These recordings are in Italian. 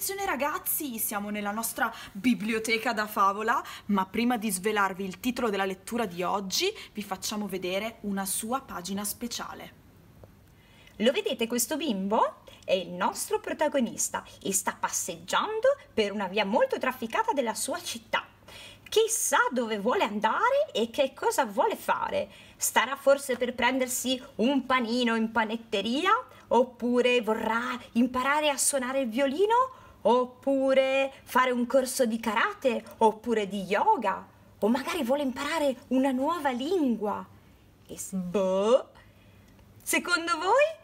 sezione ragazzi, siamo nella nostra biblioteca da favola, ma prima di svelarvi il titolo della lettura di oggi vi facciamo vedere una sua pagina speciale. Lo vedete questo bimbo? È il nostro protagonista e sta passeggiando per una via molto trafficata della sua città. Chissà dove vuole andare e che cosa vuole fare. Starà forse per prendersi un panino in panetteria? Oppure vorrà imparare a suonare il violino? oppure fare un corso di karate, oppure di yoga, o magari vuole imparare una nuova lingua. E boh. Secondo voi?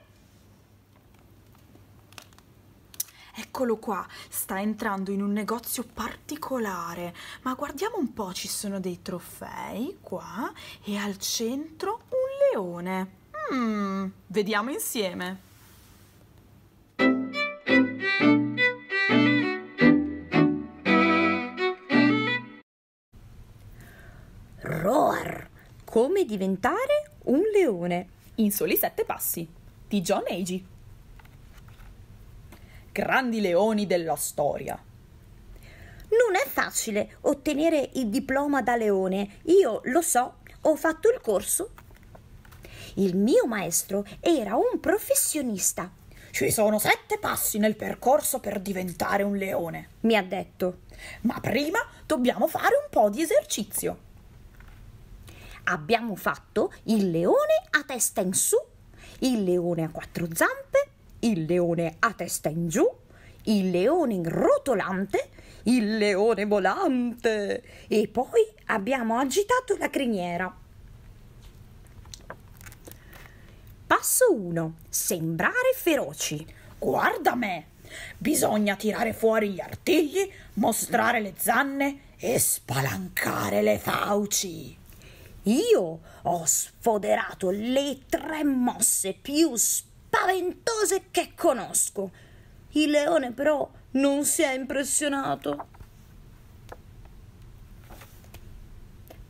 Eccolo qua, sta entrando in un negozio particolare, ma guardiamo un po', ci sono dei trofei qua e al centro un leone. Mmm, vediamo insieme. Come diventare un leone in soli sette passi di John Agi. Grandi leoni della storia. Non è facile ottenere il diploma da leone, io lo so, ho fatto il corso. Il mio maestro era un professionista. Ci sono sette passi nel percorso per diventare un leone, mi ha detto. Ma prima dobbiamo fare un po' di esercizio abbiamo fatto il leone a testa in su, il leone a quattro zampe, il leone a testa in giù, il leone rotolante, il leone volante e poi abbiamo agitato la criniera. Passo 1. Sembrare feroci. Guarda me! Bisogna tirare fuori gli artigli, mostrare le zanne e spalancare le fauci. Io ho sfoderato le tre mosse più spaventose che conosco. Il leone però non si è impressionato.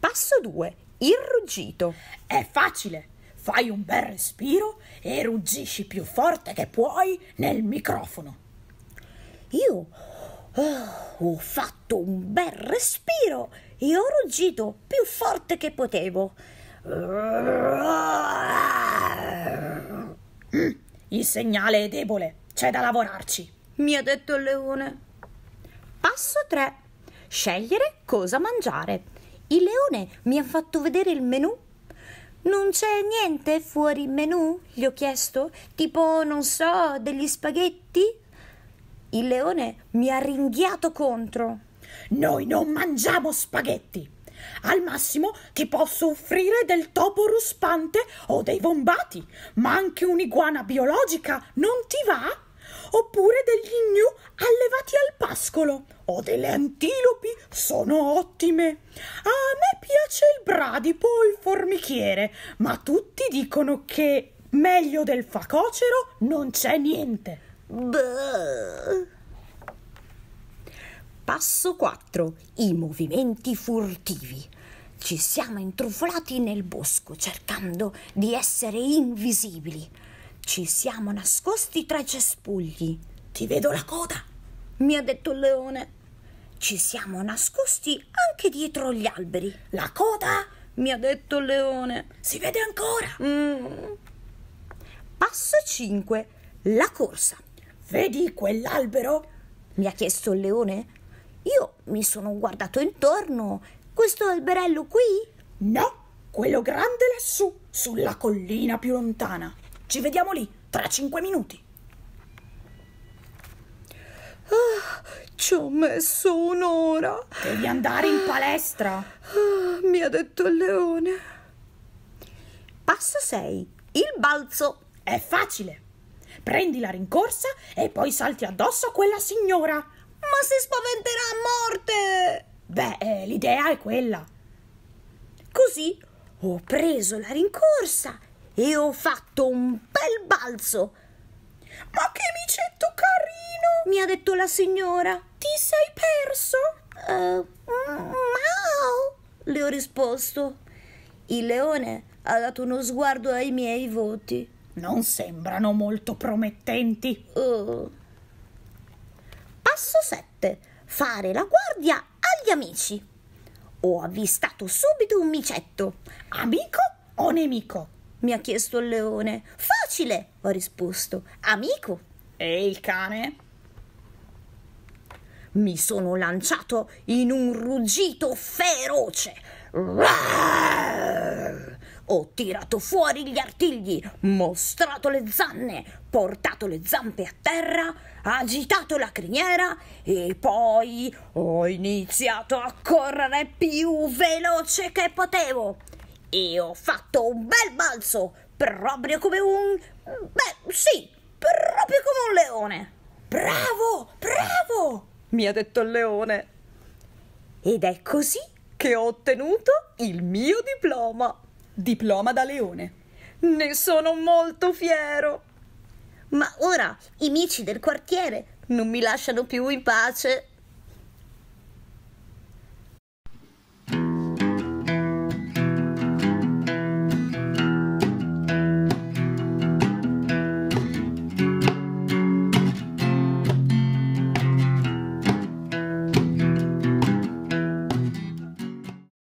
Passo 2. Il ruggito. È facile. Fai un bel respiro e ruggisci più forte che puoi nel microfono. Io Oh, ho fatto un bel respiro e ho ruggito più forte che potevo. Mm, il segnale è debole, c'è da lavorarci, mi ha detto il leone. Passo 3. Scegliere cosa mangiare. Il leone mi ha fatto vedere il menù. Non c'è niente fuori menù? gli ho chiesto. Tipo, non so, degli spaghetti? Il leone mi ha ringhiato contro. Noi non mangiamo spaghetti. Al massimo ti posso offrire del topo ruspante o dei bombati, ma anche un'iguana biologica non ti va? Oppure degli gnu allevati al pascolo o delle antilopi sono ottime. A me piace il bradipo o il formichiere, ma tutti dicono che meglio del facocero non c'è niente. Bleh. Passo 4. I movimenti furtivi. Ci siamo intrufolati nel bosco cercando di essere invisibili. Ci siamo nascosti tra i cespugli. Ti vedo la coda, mi ha detto il leone. Ci siamo nascosti anche dietro gli alberi. La coda, mi ha detto il leone. Si vede ancora. Mm. Passo 5. La corsa. Vedi quell'albero? mi ha chiesto il leone. Io mi sono guardato intorno. Questo alberello qui? No, quello grande lassù, sulla collina più lontana. Ci vediamo lì, tra cinque minuti. Ah, ci ho messo un'ora. Devi andare in palestra. Ah, mi ha detto il leone. Passo 6. Il balzo. È facile prendi la rincorsa e poi salti addosso a quella signora. Ma si spaventerà a morte! Beh, eh, l'idea è quella. Così ho preso la rincorsa e ho fatto un bel balzo. Ma che micetto carino! mi ha detto la signora. Ti sei perso? Uh, eh, no, le ho risposto. Il leone ha dato uno sguardo ai miei voti. Non sembrano molto promettenti. Uh. Passo 7. Fare la guardia agli amici. Ho avvistato subito un micetto. Amico o nemico? mi ha chiesto il leone. Facile, ho risposto. Amico. E il cane? Mi sono lanciato in un ruggito feroce. Roar! ho tirato fuori gli artigli, mostrato le zanne, portato le zampe a terra, agitato la criniera e poi ho iniziato a correre più veloce che potevo. E ho fatto un bel balzo, proprio come un... beh, sì, proprio come un leone. Bravo, bravo, mi ha detto il leone. Ed è così che ho ottenuto il mio diploma. Diploma da leone. Ne sono molto fiero. Ma ora i mici del quartiere non mi lasciano più in pace.